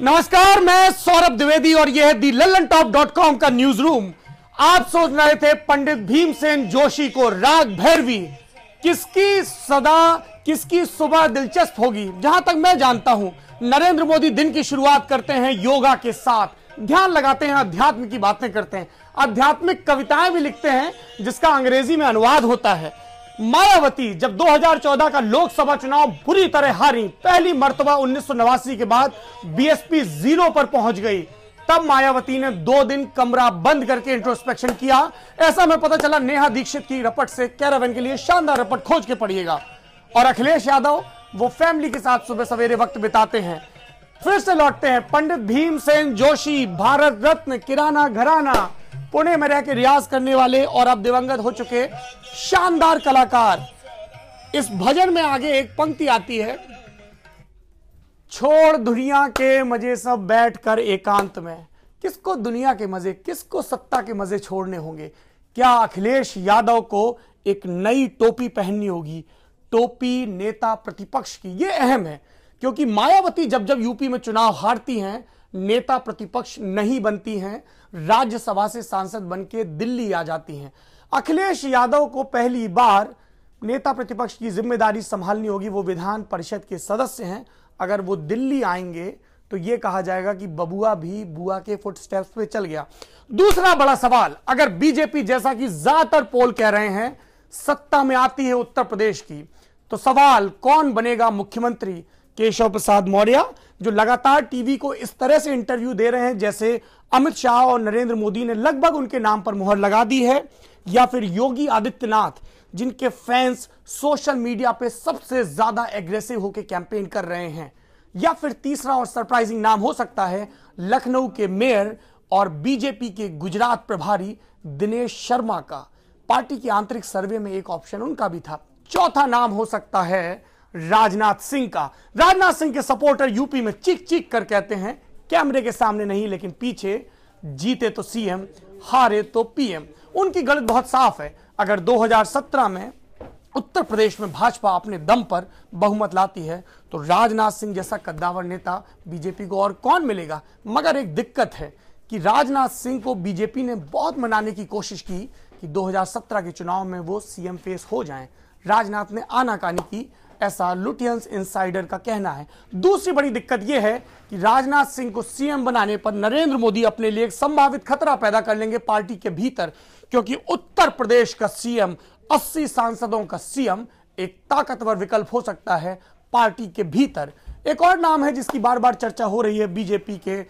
नमस्कार मैं सौरभ द्विवेदी और यह है the Lallantop dot com का न्यूज रूम आप सोच रहे थे पंडित भीमसेन जोशी को राग भैरवी किसकी सदा किसकी सुबह दिलचस्प होगी जहां तक मैं जानता हूं नरेंद्र मोदी दिन की शुरुआत करते हैं योगा के साथ ध्यान लगाते हैं अध्यात्म की बातें करते हैं आध्यात्मिक कविताएं भी लिखते हैं जिसका अंग्रेजी में अनुवाद होता है मायावती जब 2014 का लोकसभा चुनाव बुरी तरह हारी पहली मर्तबा उन्नीस के बाद बीएसपी जीरो पर पहुंच गई तब मायावती ने दो दिन कमरा बंद करके इंट्रोस्पेक्शन किया ऐसा हमें पता चला नेहा दीक्षित की रपट से कैरावन के लिए शानदार रपट खोज के पड़िएगा और अखिलेश यादव वो फैमिली के साथ सुबह सवेरे वक्त बिताते हैं फिर से लौटते हैं पंडित भीमसेन जोशी भारत रत्न किराना घराना पुणे में रह के रियाज करने वाले और अब दिवंगत हो चुके शानदार कलाकार इस भजन में आगे एक पंक्ति आती है छोड़ दुनिया के मजे सब बैठकर एकांत में किसको दुनिया के मजे किसको सत्ता के मजे छोड़ने होंगे क्या अखिलेश यादव को एक नई टोपी पहननी होगी टोपी नेता प्रतिपक्ष की यह अहम है क्योंकि मायावती जब जब यूपी में चुनाव हारती हैं नेता प्रतिपक्ष नहीं बनती हैं राज्यसभा से सांसद बनके दिल्ली आ जाती हैं अखिलेश यादव को पहली बार नेता प्रतिपक्ष की जिम्मेदारी संभालनी होगी वो विधान परिषद के सदस्य हैं अगर वो दिल्ली आएंगे तो ये कहा जाएगा कि बबुआ भी बुआ के फुटस्टेप्स पे चल गया दूसरा बड़ा सवाल अगर बीजेपी जैसा कि ज्यादातर पोल कह रहे हैं सत्ता में आती है उत्तर प्रदेश की तो सवाल कौन बनेगा मुख्यमंत्री केशव प्रसाद मौर्य जो लगातार टीवी को इस तरह से इंटरव्यू दे रहे हैं जैसे अमित शाह और नरेंद्र मोदी ने लगभग उनके नाम पर मुहर लगा दी है या फिर योगी आदित्यनाथ जिनके फैंस सोशल मीडिया पे सबसे ज्यादा एग्रेसिव होकर कैंपेन कर रहे हैं या फिर तीसरा और सरप्राइजिंग नाम हो सकता है लखनऊ के मेयर और बीजेपी के गुजरात प्रभारी दिनेश शर्मा का पार्टी के आंतरिक सर्वे में एक ऑप्शन उनका भी था चौथा नाम हो सकता है राजनाथ सिंह का राजनाथ सिंह के सपोर्टर यूपी में चीख चीख कर कहते हैं कैमरे के सामने नहीं लेकिन पीछे जीते तो सीएम हारे तो पीएम उनकी गलत बहुत साफ है अगर 2017 में उत्तर प्रदेश में भाजपा अपने दम पर बहुमत लाती है तो राजनाथ सिंह जैसा कद्दावर नेता बीजेपी को और कौन मिलेगा मगर एक दिक्कत है कि राजनाथ सिंह को बीजेपी ने बहुत मनाने की कोशिश की कि 2017 के चुनाव में वो सीएम फेस हो जाएं राजनाथ ने आनाकानी की ऐसा लुटियंस इंसाइडर का कहना है दूसरी बड़ी दिक्कत यह है कि राजनाथ सिंह को सीएम बनाने पर नरेंद्र मोदी अपने लिए एक संभावित खतरा पैदा कर लेंगे पार्टी के भीतर क्योंकि उत्तर प्रदेश का सीएम 80 सांसदों का सीएम एक ताकतवर विकल्प हो सकता है पार्टी के भीतर एक और नाम है जिसकी बार बार चर्चा हो रही है बीजेपी के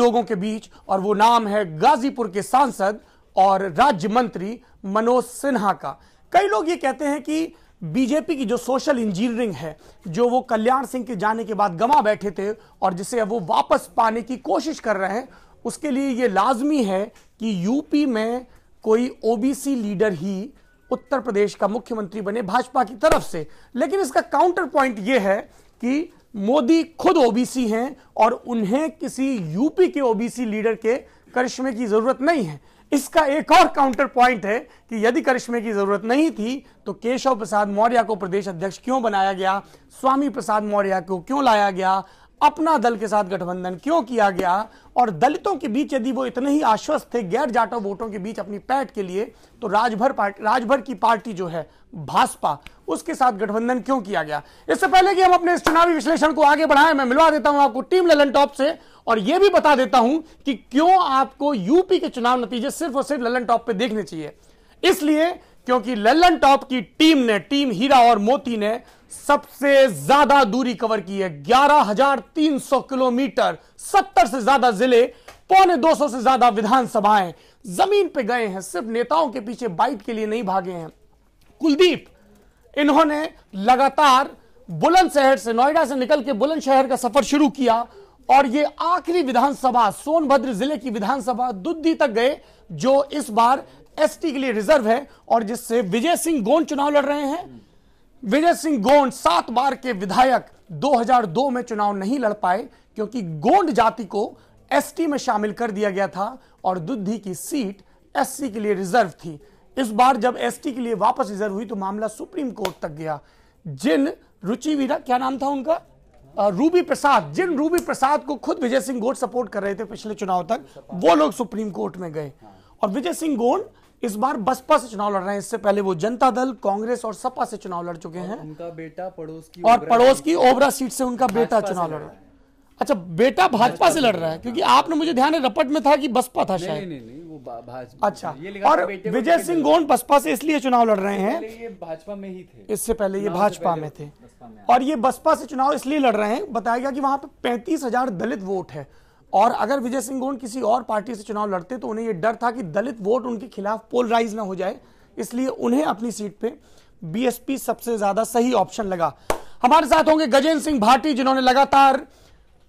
लोगों के बीच और वो नाम है गाजीपुर के सांसद और राज्य मंत्री मनोज सिन्हा का कई लोग ये कहते हैं कि बीजेपी की जो सोशल इंजीनियरिंग है जो वो कल्याण सिंह के जाने के बाद गमा बैठे थे और जिसे वो वापस पाने की कोशिश कर रहे हैं उसके लिए ये लाजमी है कि यूपी में कोई ओबीसी लीडर ही उत्तर प्रदेश का मुख्यमंत्री बने भाजपा की तरफ से लेकिन इसका काउंटर पॉइंट ये है कि मोदी खुद ओबीसी हैं और उन्हें किसी यूपी के ओबीसी लीडर के करिश्मे की जरूरत नहीं है इसका एक और काउंटर पॉइंट है कि यदि करिश्मे की जरूरत नहीं थी तो केशव प्रसाद मौर्य को प्रदेश अध्यक्ष क्यों बनाया गया स्वामी प्रसाद मौर्य को क्यों लाया गया अपना दल के साथ गठबंधन क्यों किया गया और दलितों के बीच यदि वो इतने ही आश्वस्त थे गैर जाटो वोटों के बीच अपनी पैठ के लिए तो राजभर पार्टी राजभर की पार्टी जो है भाजपा उसके साथ गठबंधन क्यों किया गया इससे पहले कि हम अपने इस चुनावी विश्लेषण को आगे बढ़ाएं मैं मिलवा देता हूं आपको टीम ललन टॉप से और यह भी बता देता हूं कि क्यों आपको यूपी के चुनाव नतीजे सिर्फ और सिर्फ ललन टॉप पे देखने चाहिए इसलिए क्योंकि लल्लन टॉप की टीम ने टीम हीरा और मोती ने सबसे ज्यादा दूरी कवर की है 11,300 किलोमीटर 70 से ज्यादा जिले पौने 200 से ज्यादा विधानसभाएं जमीन पे गए हैं सिर्फ नेताओं के पीछे बाइट के लिए नहीं भागे हैं कुलदीप इन्होंने लगातार बुलंदशहर से नोएडा से निकल के बुलंदशहर का सफर शुरू किया और ये आखिरी विधानसभा सोनभद्र जिले की विधानसभा दुद्दी तक गए जो इस बार एसटी के लिए रिजर्व है और जिससे विजय सिंह गोंड चुनाव लड़ रहे हैं विजय सिंह गोंड सात बार के विधायक 2002 में चुनाव नहीं लड़ पाए क्योंकि गोंड जाति को एसटी में शामिल कर दिया गया था और दुद्धि की सीट एससी के लिए रिजर्व थी इस बार जब एसटी के लिए वापस रिजर्व हुई तो मामला सुप्रीम कोर्ट तक गया जिन रुचिवीरा क्या नाम था उनका रूबी प्रसाद जिन रूबी प्रसाद को खुद विजय सिंह गोड सपोर्ट कर रहे थे पिछले चुनाव तक वो लोग सुप्रीम कोर्ट में गए और विजय सिंह गोंड इस बार बसपा से चुनाव लड़ रहे हैं इससे पहले वो जनता दल कांग्रेस और सपा से चुनाव लड़ चुके हैं उनका बेटा पड़ोस की और पड़ोस की ओबरा सीट से उनका बेटा चुनाव लड़ रहा है अच्छा बेटा भाजपा से लड़ रहा है क्योंकि आपने मुझे ध्यान है रपट में था कि बसपा था शायद नहीं, नहीं, वो भाजपा अच्छा और विजय सिंह गोंड बसपा से इसलिए चुनाव लड़ रहे हैं ये भाजपा में ही थे इससे पहले ये भाजपा में थे और ये बसपा से चुनाव इसलिए लड़ रहे हैं बताया गया कि वहां पे पैंतीस हजार दलित वोट है और अगर विजय सिंह गोंड किसी और पार्टी से चुनाव लड़ते तो उन्हें यह डर था कि दलित वोट उनके खिलाफ पोलराइज ना हो जाए इसलिए उन्हें अपनी सीट पे बीएसपी सबसे ज्यादा सही ऑप्शन लगा हमारे साथ होंगे गजेंद्र सिंह भाटी जिन्होंने लगातार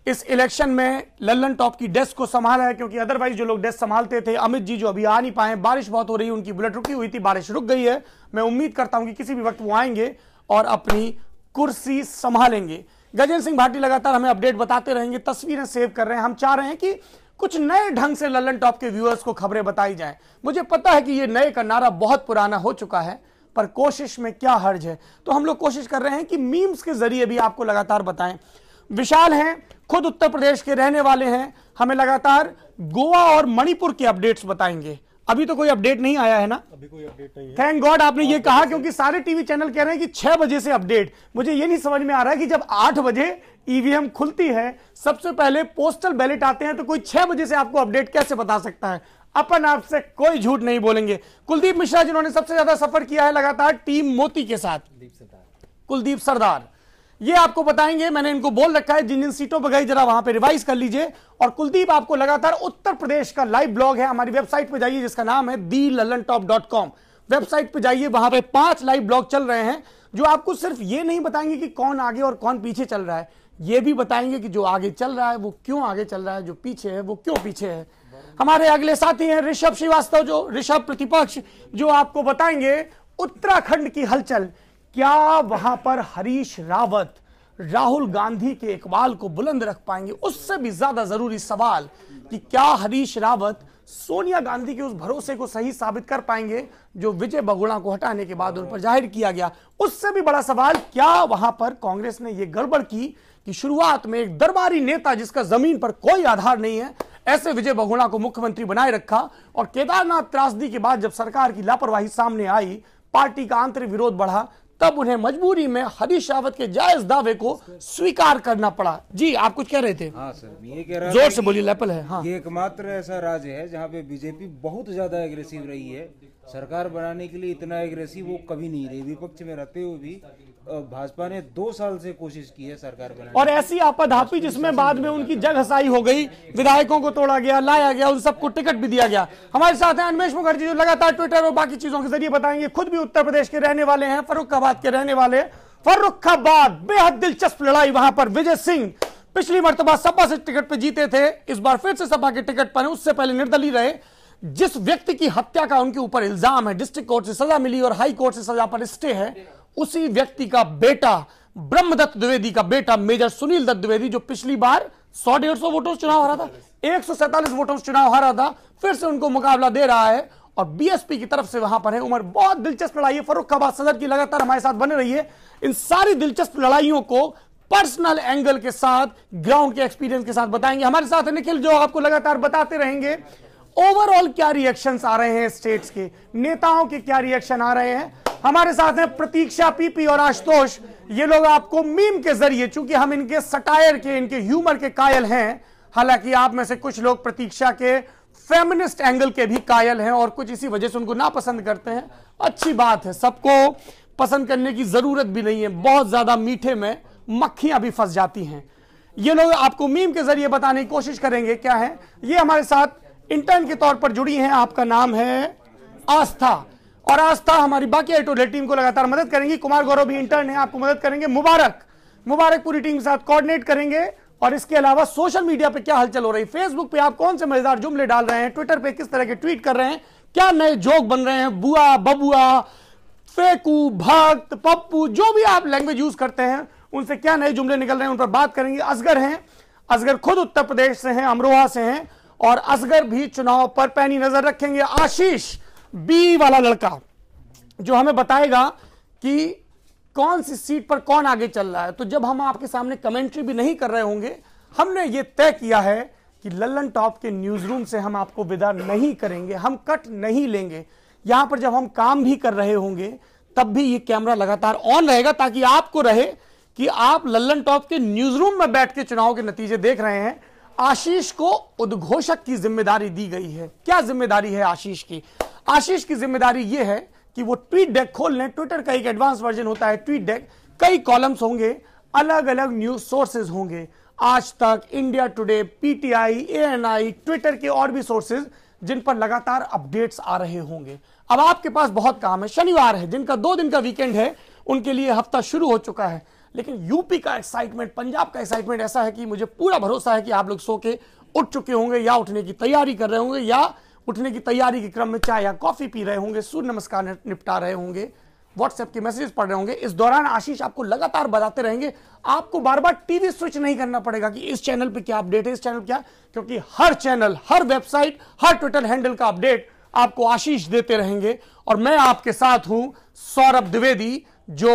इस इलेक्शन में लल्लन टॉप की डेस्क को संभाला है क्योंकि अदरवाइज जो लोग डेस्क संभालते थे अमित जी जो अभी आ नहीं पाए बारिश बहुत हो रही है उनकी बुलेट रुकी हुई थी बारिश रुक गई है मैं उम्मीद करता हूं कि किसी भी वक्त वो आएंगे और अपनी कुर्सी संभालेंगे गजेंद्र सिंह भाटी लगातार हमें अपडेट बताते रहेंगे तस्वीरें सेव कर रहे हैं हम चाह रहे हैं कि कुछ नए ढंग से ललन टॉप के व्यूअर्स को खबरें बताई जाएं मुझे पता है कि ये नए का नारा बहुत पुराना हो चुका है पर कोशिश में क्या हर्ज है तो हम लोग कोशिश कर रहे हैं कि मीम्स के जरिए भी आपको लगातार बताएं विशाल हैं खुद उत्तर प्रदेश के रहने वाले हैं हमें लगातार गोवा और मणिपुर के अपडेट्स बताएंगे अभी तो कोई अपडेट नहीं आया है ना अभी कोई अपडेट नहीं है थैंक गॉड आपने ये हाँ, कहा तो क्योंकि सारे टीवी चैनल कह रहे हैं कि छह बजे से अपडेट मुझे ये नहीं समझ में आ रहा है कि जब आठ बजे ईवीएम e खुलती है सबसे पहले पोस्टल बैलेट आते हैं तो कोई छह बजे से आपको अपडेट कैसे बता सकता है अपन आपसे कोई झूठ नहीं बोलेंगे कुलदीप मिश्रा जिन्होंने सबसे ज्यादा सफर किया है लगातार टीम मोती के साथ कुलदीप सरदार ये आपको बताएंगे मैंने इनको बोल रखा है जिन जिन सीटों पर गई जरा वहां पे रिवाइज कर लीजिए और कुलदीप आपको लगातार उत्तर प्रदेश का लाइव ब्लॉग है हमारी वेबसाइट पे जाइए जिसका नाम है the Lallantop dot com website पे जाइए वहां पे पांच लाइव ब्लॉग चल रहे हैं जो आपको सिर्फ ये नहीं बताएंगे कि कौन आगे और कौन पीछे चल रहा है ये भी बताएंगे कि जो आगे चल रहा है वो क्यों आगे चल रहा है जो पीछे है वो क्यों पीछे है हमारे अगले साथी हैं ऋषभ श्रीवास्तव जो ऋषभ प्रतिपक्ष जो आपको बताएंगे उत्तराखंड की हलचल क्या वहां पर हरीश रावत राहुल गांधी के इकबाल को बुलंद रख पाएंगे उससे भी ज्यादा जरूरी सवाल कि क्या हरीश रावत सोनिया गांधी के उस भरोसे को सही साबित कर पाएंगे जो विजय बगुड़ा को हटाने के बाद उन पर जाहिर किया गया उससे भी बड़ा सवाल क्या वहां पर कांग्रेस ने यह गड़बड़ की कि शुरुआत में एक दरबारी नेता जिसका जमीन पर कोई आधार नहीं है ऐसे विजय बघुड़ा को मुख्यमंत्री बनाए रखा और केदारनाथ त्रासदी के बाद जब सरकार की लापरवाही सामने आई पार्टी का आंतरिक विरोध बढ़ा तब उन्हें मजबूरी में हरीश रावत के जायज दावे को स्वीकार करना पड़ा जी आप कुछ कह रहे थे हाँ सर ये कह रहा जोर से बोली लेपल है हाँ। एकमात्र ऐसा राज्य है जहाँ पे बीजेपी बहुत ज्यादा एग्रेसिव रही है सरकार बनाने के लिए इतना एग्रेसिव वो कभी नहीं रही विपक्ष में रहते हुए भी भाजपा ने दो साल से कोशिश की है सरकार बनाने और ऐसी आपाधापी जिसमें बाद में उनकी जग हसाई हो गई विधायकों को तोड़ा गया लाया गया उन सबको टिकट भी दिया गया हमारे साथ हैं अनमेश मुखर्जी जो लगातार ट्विटर और बाकी चीजों के जरिए बताएंगे खुद भी उत्तर प्रदेश के रहने वाले हैं फरुखाबाद के रहने वाले फरुखाबाद बेहद दिलचस्प लड़ाई वहां पर विजय सिंह पिछली मरतबा सपा से टिकट पर जीते थे इस बार फिर से सपा के टिकट पर उससे पहले निर्दलीय रहे जिस व्यक्ति की हत्या का उनके ऊपर इल्जाम है डिस्ट्रिक्ट कोर्ट से सजा मिली और हाई कोर्ट से सजा पर स्टे है उसी व्यक्ति का बेटा ब्रह्मदत्त द्विवेदी का बेटा मेजर सुनील दत्त द्विवेदी जो पिछली बार सौ डेढ़ सौ वोटों से चुनाव हारा था एक सौ सैतालीस वोटों से चुनाव हारा था फिर से उनको मुकाबला दे रहा है और बीएसपी की तरफ से वहां पर है उमर बहुत दिलचस्प लड़ाई है फरूख कबाज सदर की लगातार हमारे साथ बने रही है इन सारी दिलचस्प लड़ाइयों को पर्सनल एंगल के साथ ग्राउंड के एक्सपीरियंस के साथ बताएंगे हमारे साथ निखिल जो आपको लगातार बताते रहेंगे ओवरऑल क्या रिएक्शंस आ रहे हैं स्टेट्स के नेताओं के क्या रिएक्शन आ रहे हैं हमारे साथ हैं प्रतीक्षा पीपी और आशुतोष ये लोग आपको मीम के जरिए चूंकि हम इनके सटायर के इनके ह्यूमर के कायल हैं हालांकि आप में से कुछ लोग प्रतीक्षा के फेमिनिस्ट एंगल के भी कायल हैं और कुछ इसी वजह से उनको ना पसंद करते हैं अच्छी बात है सबको पसंद करने की जरूरत भी नहीं है बहुत ज्यादा मीठे में मक्खियां भी फंस जाती हैं ये लोग आपको मीम के जरिए बताने की कोशिश करेंगे क्या है ये हमारे साथ इंटर्न के तौर पर जुड़ी हैं आपका नाम है आस्था और आस्था हमारी बाकी एटोलेट टीम को लगातार मदद करेंगी कुमार गौरव भी इंटर्न है आपको मदद करेंगे मुबारक मुबारक पूरी टीम के साथ कोऑर्डिनेट करेंगे और इसके अलावा सोशल मीडिया पे क्या हलचल हो रही है फेसबुक पे आप कौन से मजेदार जुमले डाल रहे हैं ट्विटर पे किस तरह के ट्वीट कर रहे हैं क्या नए जोक बन रहे हैं बुआ बबुआ फेकू भक्त पप्पू जो भी आप लैंग्वेज यूज करते हैं उनसे क्या नए जुमले निकल रहे हैं उन पर बात करेंगे असगर हैं असगर खुद उत्तर प्रदेश से हैं अमरोहा से हैं और असगर भी चुनाव पर पैनी नजर रखेंगे आशीष बी वाला लड़का जो हमें बताएगा कि कौन सी सीट पर कौन आगे चल रहा है तो जब हम आपके सामने कमेंट्री भी नहीं कर रहे होंगे हमने ये तय किया है कि लल्लन टॉप के न्यूज रूम से हम आपको विदा नहीं करेंगे हम कट नहीं लेंगे यहां पर जब हम काम भी कर रहे होंगे तब भी ये कैमरा लगातार ऑन रहेगा ताकि आपको रहे कि आप लल्लन टॉप के न्यूज रूम में बैठ के चुनाव के नतीजे देख रहे हैं आशीष को उद्घोषक की जिम्मेदारी दी गई है क्या जिम्मेदारी है आशीष की आशीष की जिम्मेदारी यह है कि वो ट्वीट डेक खोल लें ट्विटर का एक एडवांस वर्जन होता है ट्वीट डेक कई कॉलम्स होंगे अलग अलग न्यूज सोर्सेज होंगे Aaj Tak India Today PTI ANI Twitter के और भी सोर्सेज जिन पर लगातार अपडेट्स आ रहे होंगे अब आपके पास बहुत काम है शनिवार है जिनका दो दिन का वीकेंड है उनके लिए हफ्ता शुरू हो चुका है लेकिन यूपी का एक्साइटमेंट पंजाब का एक्साइटमेंट ऐसा है कि मुझे पूरा भरोसा है कि आप लोग सो के उठ चुके होंगे या उठने की तैयारी कर रहे होंगे या उठने की तैयारी के क्रम में चाय या कॉफी पी रहे होंगे सूर्य नमस्कार निपटा रहे होंगे व्हाट्सएप के मैसेज पढ़ रहे होंगे इस दौरान आशीष आपको लगातार बताते रहेंगे आपको बार बार टीवी स्विच नहीं करना पड़ेगा कि इस चैनल पे क्या अपडेट है इस चैनल क्या क्योंकि हर चैनल हर वेबसाइट हर ट्विटर हैंडल का अपडेट आपको आशीष देते रहेंगे और मैं आपके साथ हूं सौरभ द्विवेदी जो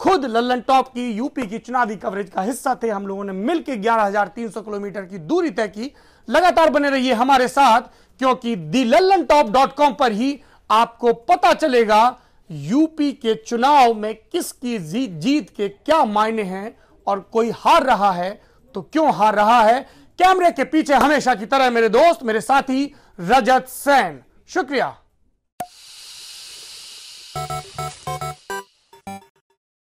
खुद लल्लन टॉप की यूपी की चुनावी कवरेज का हिस्सा थे हम लोगों ने मिलकर 11,300 किलोमीटर की दूरी तय की लगातार बने रहिए हमारे साथ क्योंकि the Lallantop dot com पर ही आपको पता चलेगा यूपी के चुनाव में किसकी जीत जीत के क्या मायने हैं और कोई हार रहा है तो क्यों हार रहा है कैमरे के पीछे हमेशा की तरह मेरे दोस्त मेरे साथी रजत सैन शुक्रिया